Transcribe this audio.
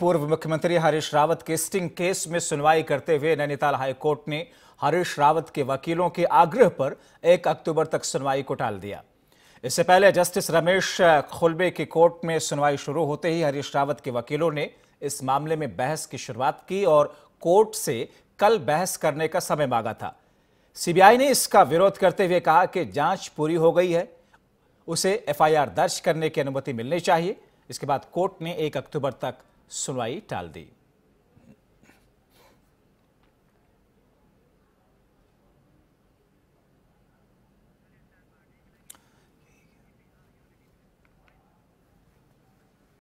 पूर्व मुख्यमंत्री हरीश रावत के स्टिंग केस में सुनवाई करते हुए नैनीताल हाईकोर्ट ने हरीश रावत के वकीलों के आग्रह पर 1 अक्टूबर तक सुनवाई को टाल दिया इससे पहले जस्टिस रमेश खुलबे की कोर्ट में सुनवाई शुरू होते ही हरीश रावत के वकीलों ने इस मामले में बहस की शुरुआत की और कोर्ट से कल बहस करने का समय मांगा था सीबीआई ने इसका विरोध करते हुए कहा कि जांच पूरी हो गई है उसे एफआईआर दर्ज करने की अनुमति मिलनी चाहिए इसके बाद कोर्ट ने एक अक्टूबर तक सुनवाई टाल दी